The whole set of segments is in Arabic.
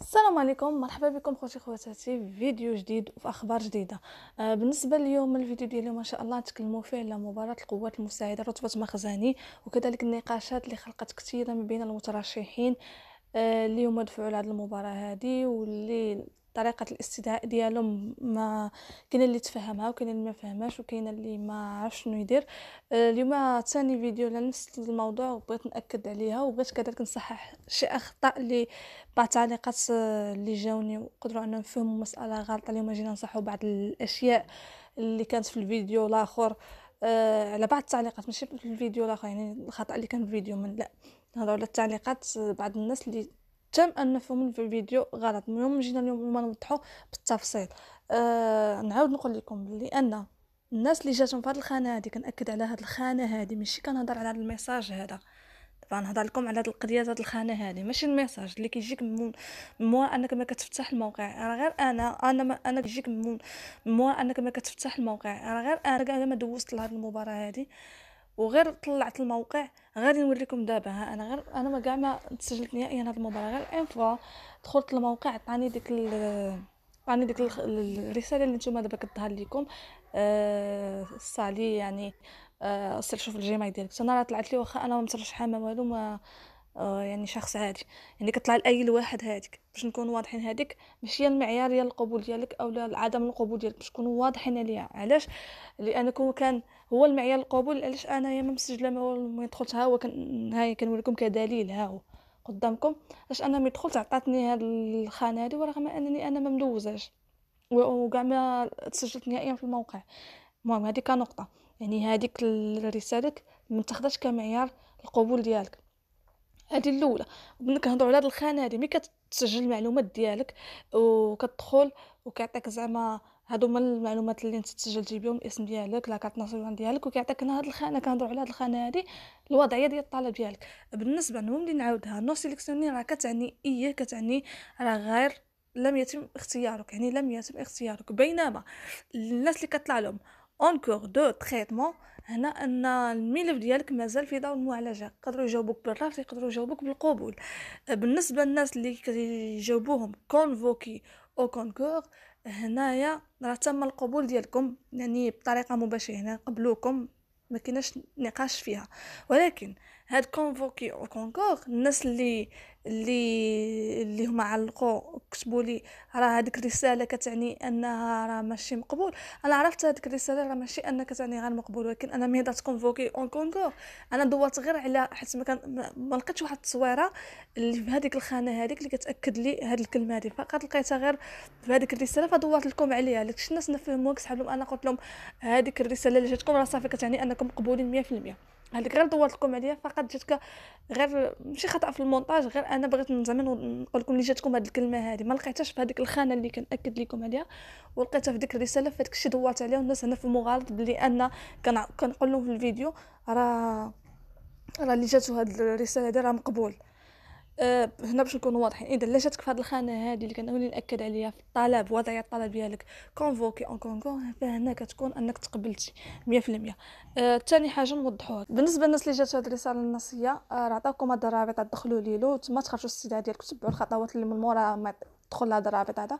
السلام عليكم مرحبا بكم خوتي خواتاتي في فيديو جديد وفي اخبار جديده آه بالنسبه اليوم الفيديو ديال اليوم ان شاء الله نتكلموا فيه على مباراه القوات المساعده رتبه مخزاني وكذلك النقاشات اللي خلقت كثيره ما بين المترشحين اللي آه هما دفعوا لهاد المباراه هذه واللي طريقة الاستدعاء ديالهم ما كاين اللي تفهمها وكاين اللي ما فهماش وكاين اللي ما عرفش شنو يدير آه، اليوم ثاني فيديو على نفس الموضوع وبغيت ناكد عليها وبغيت كذلك نصحح شي اخطاء اللي بعض التعليقات آه، اللي جاوني وقدروا انهم فهموا مساله غلطه اليوم جينا نصحوا بعض الاشياء اللي كانت في الفيديو الاخر آه، على بعض التعليقات ماشي في الفيديو الاخر يعني الخطا اللي كان في الفيديو من لا نهضروا على التعليقات بعض الناس اللي تم ان فهم في الفيديو غلط اليوم جينا اليوم ما نوضحوا بالتفصيل آه نعاود نقول لكم بلي ان الناس اللي جاتهم في هذه الخانه هذه كنأكد على هذه الخانه هذه ماشي كنهضر على هذا الميساج هذا طبعا نهضر لكم على هذه القضيه هذه الخانه هذه ماشي الميساج اللي كيجيك من مو انك ما كتفتح الموقع راه غير انا انا ما انا كيجيك من مو انك ما كتفتح الموقع راه غير انا انا ما دوزت لهاد المباراه هذه وغير طلعت الموقع غادي نوريكم دابا ها انا غير انا ما كاع ما تسجلت نهائيا هاد المباراه غير ان فوا دخلت الموقع عطاني ديك عطاني ديك الرساله اللي نتوما دابا كتظهر لكم أه صالي يعني أه سير شوف الجيميل ديالك انا راه طلعت لي واخا انا ما مترشحه ما والو ما آه، يعني شخص عادي يعني كطلع لاي واحد هاديك باش نكون واضحين هذيك ماشي هي المعيار ديال القبول ديالك او عدم القبول ديالك باش نكونوا واضحين عليها علاش لان كون كان هو المعيار القبول علاش انايا ما مسجله ما دخلت ها هو كان هاي كنوريكم كدليل ها هو قدامكم علاش انا ما دخلت عطاتني هاد الخانه هادي ورغم انني انا ما ملوزاش وكاع ما تسجلت نهائيا في الموقع المهم هذه كنقطه يعني هذيك الرساله ما تاخذهاش كمعيار القبول ديالك هادي الاولى كنهضروا على هاد الخانه هادي ملي كتسجل المعلومات ديالك وكتدخل وكيعطيك زعما هادو هما المعلومات اللي انت تسجلتي بهم الاسم ديالك لاكارت ناسيونال ديالك وكيعطيك هنا هاد الخانه كنهضروا على هاد الخانه هادي الوضعيه ديال الطلب ديالك بالنسبه لهم اللي نعاودها نو سيليكسيوني راه كتعني ايه كتعني راه غير لم يتم اختيارك يعني لم يتم اختيارك بينما الناس اللي كطلع لهم اون كور دو تريتمون هنا ان الملف ديالك مازال في دور المعالجه يقدروا يجاوبوك بالرفض يقدروا يجاوبوك بالقبول بالنسبه للناس اللي كيجاوبوهم كونفوكي او كونكور هنايا راه تم القبول ديالكم يعني بطريقه مباشره هنا قبلوكم ما كايناش نقاش فيها ولكن هاد كونفوكي او كونكور الناس اللي اللي اللي هما علقوا كتبوا لي راه هذيك الرساله كتعني انها راه ماشي مقبول انا عرفت هذيك الرساله راه ماشي انها كتعني غير مقبول ولكن انا مي هضرت كونفوكي اون كونغور انا دورت غير على حيت ما كان ما لقيتش واحد التصويره اللي في هذيك الخانه هذيك اللي كتاكد لي هذه الكلمه هذه فقط لقيتها غير في هذيك الرساله فدورت لكم عليها لكش الناس نفهموك كسحب لهم انا قلت لهم هذيك الرساله اللي جاتكم راه صافي كتعني انكم مقبولين 100% هذيك غير دورت لكم عليا فقط جاتك غير ماشي خطا في المونتاج غير انا بغيت زعما نقول لكم اللي جاتكم هذه الكلمه هذه ما لقيتهاش في هذيك الخانه اللي كناكد لكم عليها ولقيتها في ديك الرساله في الشيء دورت عليها والناس هنا في مغالط بلي انا كنقول لهم في الفيديو راه راه اللي جاتو هاد الرساله هذه راه مقبول أه هنا باش نكونوا واضحين اذا لا جاتك في الخانه هذه اللي كنولي ناكد عليها في الطلب وضعيه الطلب ديالك كونفوكي اون كونكو فهنا كتكون انك تقبلتي 100% أه ثاني حاجه نوضحوها بالنسبه للناس اللي جات هذه الرساله النصيه راه عطاكم هاد الرابط تدخلوا ليه تما تخرجوا السيده ديالك تبعوا الخطوات اللي من مورا ما تدخل لهاد الرابط هذا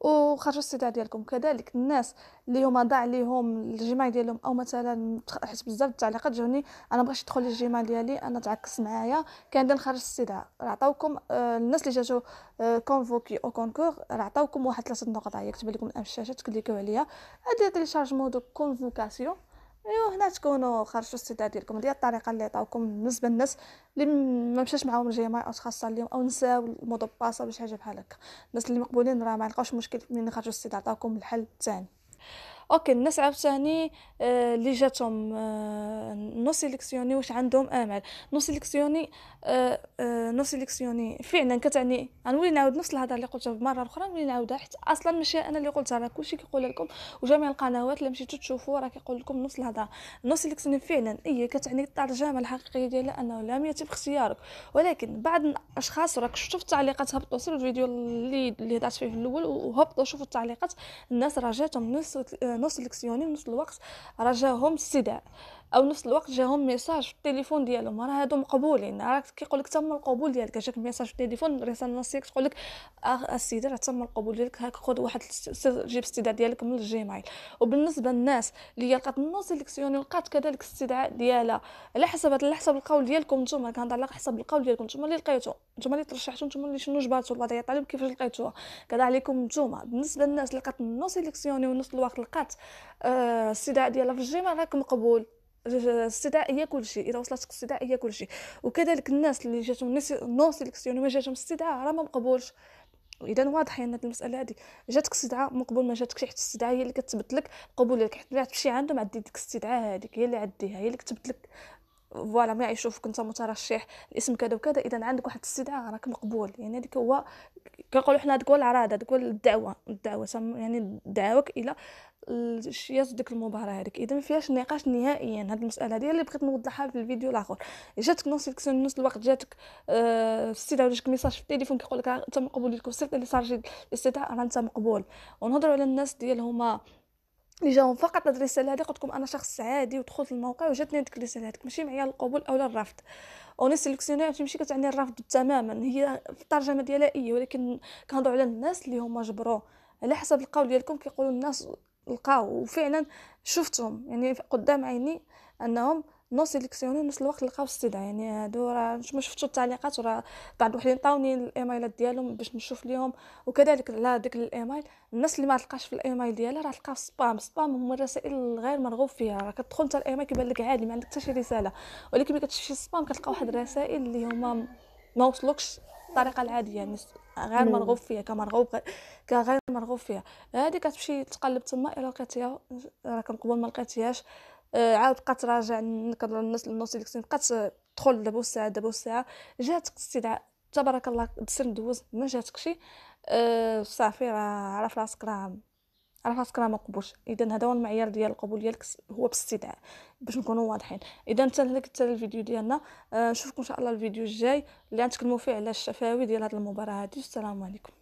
وخرجوا الاستدعاء ديالكم كذلك الناس اللي هما ضاع ليهم الجماع ديالهم او مثلا حيت بزاف التعليقات جاوني انا بغيت يدخل الجماع ديالي انا تعكس معايا كان نخرج الاستدعاء راه عطاوكم آه، الناس اللي جاتو كونفوكي او كونكور راه عطاوكم واحد ثلاثه نقط عيا كتب لكم الان الشاشه تكليكيو عليها هذا تيليشارجمون دو كونفوكاسيون ايوا هنا تكونوا خرجوا الاستعداد ديالكم ديال الطريقه اللي عطاوكم بالنسبه للناس اللي ما مشاش معاهم الجماعه او خاصه اليوم او نساو المضبصه ولا شي حاجه بحال هكا الناس اللي مقبولين راه ما لقاوش مشكل من خرجوا الاستعداد عطاوكم الحل الثاني اوكي الناس عاوتاني اللي آه، جاتهم آه، نو سيليكسيوني واش عندهم امل نو سيليكسيوني آه، نو سيليكسيوني فعلا كتعني غنولي نعاود نفس الهضره اللي قلتها مره اخرى نولي نعاودها حيت اصلا ماشي انا اللي قلتها راه كلشي كيقول لكم وجميع القنوات اللي مشيتو تشوفوا راه كيقول لكم نفس الهضره نو سيليكسيوني فعلا هي إيه كتعني الترجمه الحقيقيه ديالها انه لم يتم اختيارك ولكن بعض الاشخاص راك شفتوا في التعليقات هبطوا سيروا الفيديو اللي اللي هضرت فيه في الاول وهبطوا شوفوا التعليقات الناس راه جاتهم نفس نص ليكسيوني نص الوقت رجاهم استدعاء او نفس الوقت جاهم ميساج في التليفون ديالهم راه هادو مقبولين راك كيقول لك تم القبول ديالك جاك ميساج في التليفون رساله نصيه تقول لك آه، السيده راه تم القبول ديالك هاك خذ واحد جيب استدعاء ديالك من الجيميل وبالنسبه للناس اللي لقات نو سيليكسيون لقات كذلك الاستدعاء ديالها على حسب على حسب القول ديالكم نتوما كنهضر على حسب القول ديالكم نتوما اللي لقيتو نتوما اللي ترشحتو نتوما اللي شنو جباتو الوضعيه طالب كيفاش لقيتوها كذا عليكم نتوما بالنسبه للناس اللي لقات نو سيليكسيون ونص الوقت لقات الاستدعاء آه، ديالها في الجيميل راك مقبول استدعائيه كلشي الا وصلتك استدعائيه كلشي وكذلك الناس اللي جاتهم نو سيليكسيون ما جاتهم استدعاء راه ما مقبولش اذا واضح ان المساله هذه جاتك استدعاء مقبول ما جاتكش حيت الاستدعاء هي اللي كتثبت لك القبول ديالك حيت ملي تمشي عندهم عدي ديك الاستدعاء هذيك هي اللي عديها هي اللي كتبت لك فوالا ما يشوفك انت مترشح الاسم كذا وكذا اذا عندك واحد الاستدعاء راك مقبول يعني هذيك هو كنقولوا حنا هذيك هو تقول هذيك الدعوه الدعوه يعني دعوك الى شياس ديك المباراه هذيك اذا ما فيهاش نقاش نهائيا هذه المساله هذه اللي بغيت نوضحها في الفيديو الاخر جاتك نوتيفيكاسيون نفس الوقت جاتك آه، استدعاء جاتك ميساج في التليفون كيقول لك انت مقبول ليك وصلت اللي صار الاستدعاء راه انت مقبول ونهضروا على الناس ديال هما اللي جاهم فقط هاد الرساله هذه قلت لكم انا شخص عادي ودخلت الموقع وجاتني ديك الرساله هذيك ماشي معايا القبول اولا الرفض اوني سيليكسيونير ماشي كتعني الرفض تماما هي في الترجمه ديالها اي ولكن كنهضروا على الناس اللي هما جبرو على حسب القول ديالكم كيقولوا الناس لقاو وفعلا شفتهم يعني قدام عيني انهم نو سيليكسيوني نفس الوقت لقاو استدعاء يعني هادو راه ما شفتش التعليقات وراه بعض الوحدين عطاوني الايميلات ديالهم باش نشوف ليهم وكذلك على ديك الايميل الناس اللي ما تلقاش في الايميل ديالها راه تلقاها في سبام سبام هما الرسائل الغير مرغوب فيها راه كتدخل حتى الايميل كيبان لك عادي ما عندك حتى شي رساله ولكن ملي كتشوف شي سبام كتلقى واحد الرسائل اللي هما ما وصلوكش الطريقه العاديه يعني غير مرغوب فيها كمرغوب كغير مرغوب فيها هذه كتمشي تقلب تما الى لقيتيها راه كنقبل ما لقيتيهاش عاود بقا تراجع نقدر الناس للنص ديك بقات تدخل دابا الساعة دابا الساعة جاتك استدعاء تبارك الله دسر ندوز ما شي أه صافي راه عرف راسك راه عرف راسك راه مقبولش اذا هذا هو المعيار ديال القبول ديالك هو باستدعاء باش نكونوا واضحين اذا انت هذاك حتى الفيديو ديالنا آه، نشوفكم أه ان شاء الله الفيديو الجاي اللي غنتكلموا فيه على الشفاوي ديال هذه المباراه هذه السلام عليكم